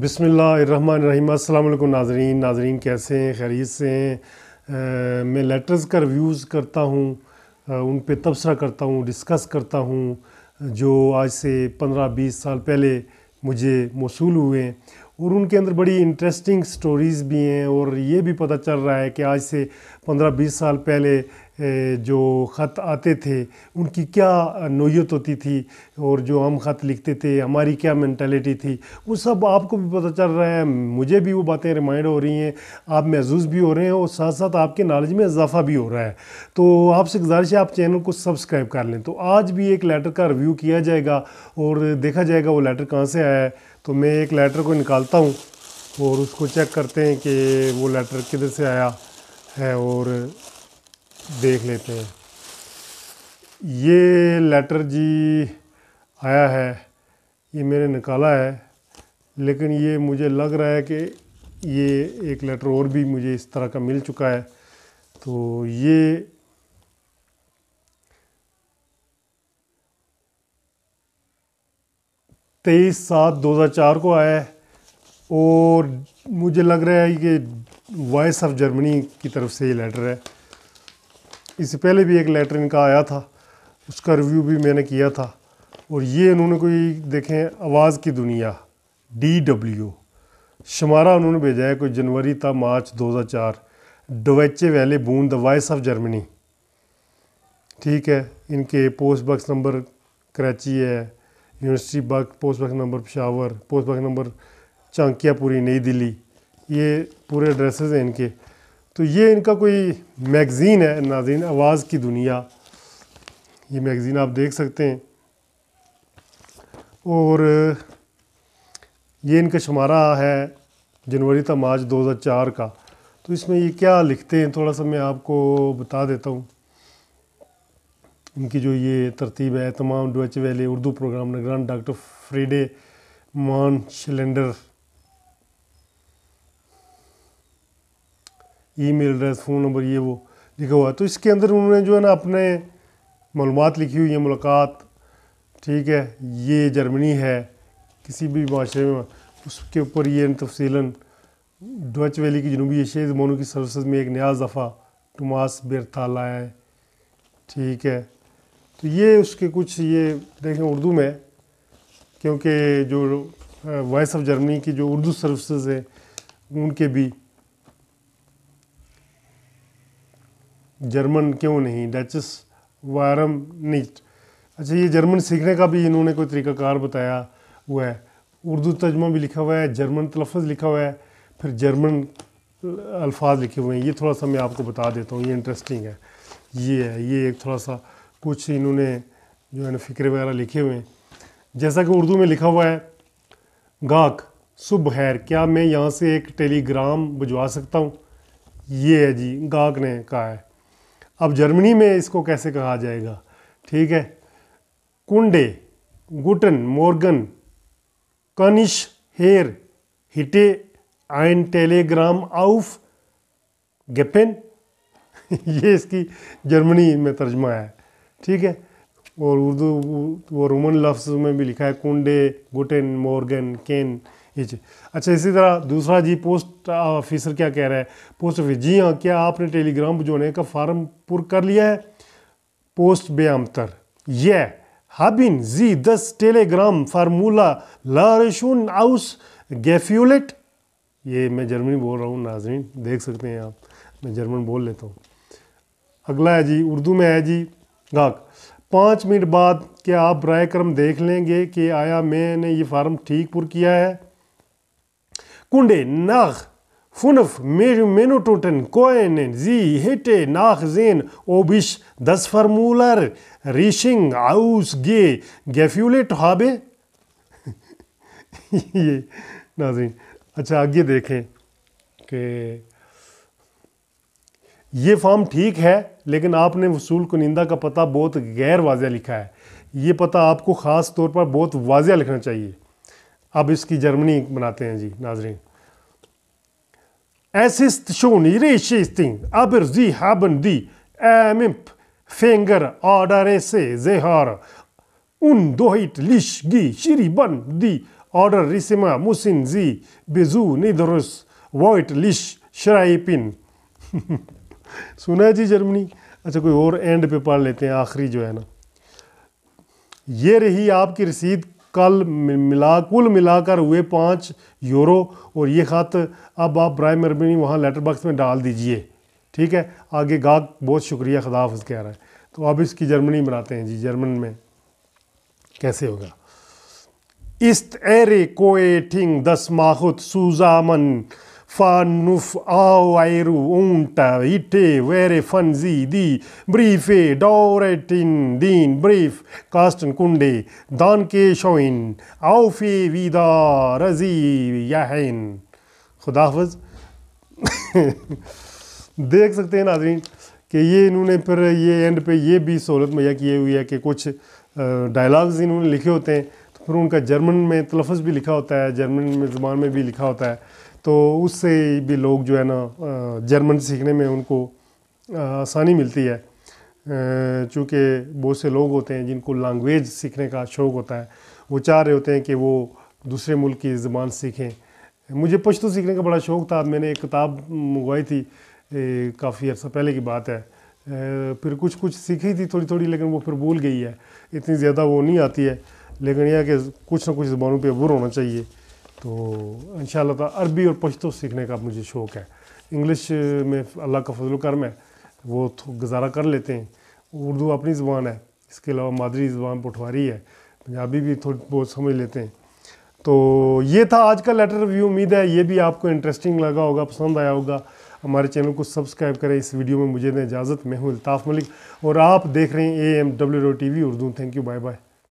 बिसमीम अल्लाम नाजरीन नाजरीन कैसे हैं खैरीत से हैं मैं लेटर्स का रिव्यूज़ करता हूँ उन पर तबसरा करता हूँ डिस्कस करता हूँ जो आज से पंद्रह बीस साल पहले मुझे मौसू हुए हैं और उनके अंदर बड़ी इंटरेस्टिंग स्टोरीज़ भी हैं और ये भी पता चल रहा है कि आज से पंद्रह बीस साल पहले जो ख़त आते थे उनकी क्या नोयत होती थी और जो हम ख़त लिखते थे हमारी क्या मैंटेलिटी थी वो सब आपको भी पता चल रहा है मुझे भी वो बातें रिमाइंड हो रही हैं आप महजूस भी हो रहे हैं और साथ साथ आपके नॉलेज में इजाफा भी हो रहा है तो आपसे गुजारिश है आप चैनल को सब्सक्राइब कर लें तो आज भी एक लेटर का रिव्यू किया जाएगा और देखा जाएगा वो लेटर कहाँ से आया है तो मैं एक लेटर को निकालता हूँ और उसको चेक करते हैं कि वो लेटर किधर से आया है और देख लेते हैं ये लेटर जी आया है ये मैंने निकाला है लेकिन ये मुझे लग रहा है कि ये एक लेटर और भी मुझे इस तरह का मिल चुका है तो ये तेईस सात दो हज़ार चार को आया है और मुझे लग रहा है कि वॉइस ऑफ जर्मनी की तरफ से ये लेटर है इससे पहले भी एक लेटर इनका आया था उसका रिव्यू भी मैंने किया था और ये इन्होंने कोई देखें आवाज़ की दुनिया डी डब्ल्यू शुमारा उन्होंने भेजा है कोई जनवरी था मार्च 2004 Deutsche Welle Bonn the voice of Germany ठीक है इनके पोस्ट बॉक्स नंबर कराची है university box post box number Peshawar post box number Chanakyapuri नई दिल्ली ये पूरे एड्रेसेस हैं इनके तो ये इनका कोई मैगज़ीन है नाजीन आवाज़ की दुनिया ये मैगज़ीन आप देख सकते हैं और ये इनका शुमारा है जनवरी तक मार्च 2004 का तो इसमें ये क्या लिखते हैं थोड़ा सा मैं आपको बता देता हूँ इनकी जो ये तरतीब है तमाम डोच वेले उर्दू प्रोग्राम निगरान doctor Friedemann Schlender email address phone number ये वो लिखा हुआ है तो इसके अंदर उन्होंने जो है ना अपने मालूम लिखी हुई है मुलाकात ठीक है ये जर्मनी है किसी भी माशरे में उसके ऊपर ये तफसीला डच वैली की जनूबी एशियाई जमानों की सर्विसज में एक नया दफ़ा टमास बेरताला है ठीक है तो ये उसके कुछ ये देखें उर्दू में क्योंकि जो वॉइस ऑफ जर्मनी की जो उर्दू सर्विसज हैं उनके भी जर्मन क्यों नहीं डचस वारम नीच अच्छा ये जर्मन सीखने का भी इन्होंने कोई तरीकाकार बताया हुआ है उर्दू तर्जमा भी लिखा हुआ है जर्मन तलफ़ लिखा हुआ है फिर जर्मन अल्फाज लिखे हुए हैं ये थोड़ा सा मैं आपको बता देता हूँ ये इंटरेस्टिंग है ये है ये एक थोड़ा सा कुछ इन्होंने जो है ना फ़िक्र वगैरह लिखे हुए हैं जैसा कि उर्दू में लिखा हुआ है गाक सुबह खैर क्या मैं यहाँ से एक टेलीग्राम भिजवा सकता हूँ ये है जी गाक ने कहा है अब जर्मनी में इसको कैसे कहा जाएगा ठीक है कुंडे गुटन मोर्गन कनिश हेर हिटे आइन टेलीग्राम आउफ गेपेन ये इसकी जर्मनी में तर्जमा है ठीक है और उर्दू वो रोमन लफ्ज़ में भी लिखा है कुंडे गुटेन मोर्गन केन ये चीज अच्छा इसी तरह दूसरा जी पोस्ट ऑफिसर क्या कह रहा है पोस्ट ऑफिस जी हाँ क्या आपने टेलीग्राम भिजवाने का फार्म पुर कर लिया है पोस्ट बेअमतर ये हाबिन जी दस टेलीग्राम फार्मूला लारशुन आउस गेफ्यूलेट ये मैं जर्मनी बोल रहा हूँ नाजरीन देख सकते हैं आप मैं जर्मन बोल लेता हूँ अगला है जी उर्दू में है जी गाक पाँच मिनट बाद क्या आप ब्राय क्रम देख लेंगे कि आया मैंने ये फार्म ठीक पुर किया है Kunde, Nach, Funuf, Menutoten, Koen, Zi, Hete, Nach, Zen, Obish, Das Formular, Rishing, Aus, Ge, Gefulet, Habe. ये नाजिन अच्छा आगे देखें कि ये फॉर्म ठीक है लेकिन आपने वसूल कुनिंदा का पता बहुत गैर वाजह लिखा है ये पता आपको ख़ास तौर पर बहुत वाजह लिखना चाहिए अब इसकी जर्मनी बनाते हैं जी नाजरीन एसिस्ट शोनी रेशिस्टिंग अबर जी हाबन दी एम इम्प फेंगर ऑर्डर से जेहर उन दोहित लिश गी शिरी बन दी ऑर्डर रिसिमा मुसिन जी बिजू निधरुस वॉइट लिश श्राइपिन सुना है जी जर्मनी अच्छा कोई और एंड पे पढ़ लेते हैं आखिरी जो है ना ये रही आपकी रसीद कल मिला कुल मिलाकर हुए पाँच यूरो और ये ख़त अब आप ब्राय मरबनी वहाँ लेटर बॉक्स में डाल दीजिए ठीक है आगे गाक बहुत शुक्रिया खदाफ कह रहा है तो अब इसकी जर्मनी बनाते हैं जी जर्मन में कैसे होगा एरे कोए ठिंग दस माहुत zusammen fanuf au airu unta ite vere fanzi di briefe dauretin din brief kasten kunde dan ke shoin au fi vida razi yahin khuda hafiz देख सकते हैं नाजरीन कि ये इन्होंने फिर ये एंड पे ये भी सहूलत मुहैया की हुई है कि कुछ डायलॉग्स इन्होंने लिखे होते हैं तो फिर उनका जर्मन में तलफ़ भी लिखा होता है जर्मन में ज़बान में भी लिखा होता है तो उससे भी लोग जो है ना जर्मन सीखने में उनको आसानी मिलती है चूँकि बहुत से लोग होते हैं जिनको लैंग्वेज सीखने का शौक़ होता है वो चाह रहे होते हैं कि वो दूसरे मुल्क की ज़बान सीखें मुझे पश्तो सीखने का बड़ा शौक़ था मैंने एक किताब मंगवाई थी काफ़ी अर्सा पहले की बात है फिर कुछ कुछ सीखी थी थोड़ी थोड़ी लेकिन वो फिर भूल गई है इतनी ज़्यादा वो नहीं आती है लेकिन यह कि कुछ ना कुछ ज़बानों पर अबूर होना चाहिए तो इन अरबी और पश्तो सीखने का मुझे शौक़ है इंग्लिश में अल्लाह का फजल करम है वो गुजारा कर लेते हैं उर्दू अपनी ज़बान है इसके अलावा मादरी ज़बान पठवारी है पंजाबी भी थोड़ी बहुत समझ लेते हैं तो ये था आज का लेटर रिव्यू उम्मीद है ये भी आपको इंटरेस्टिंग लगा होगा पसंद आया होगा हमारे चैनल को सब्सक्राइब करें इस वीडियो में मुझे दें इजाज़त मैं हूँ अल्ताफ़ मलिक और आप देख रहे हैं A M W T V Urdu thank you bye bye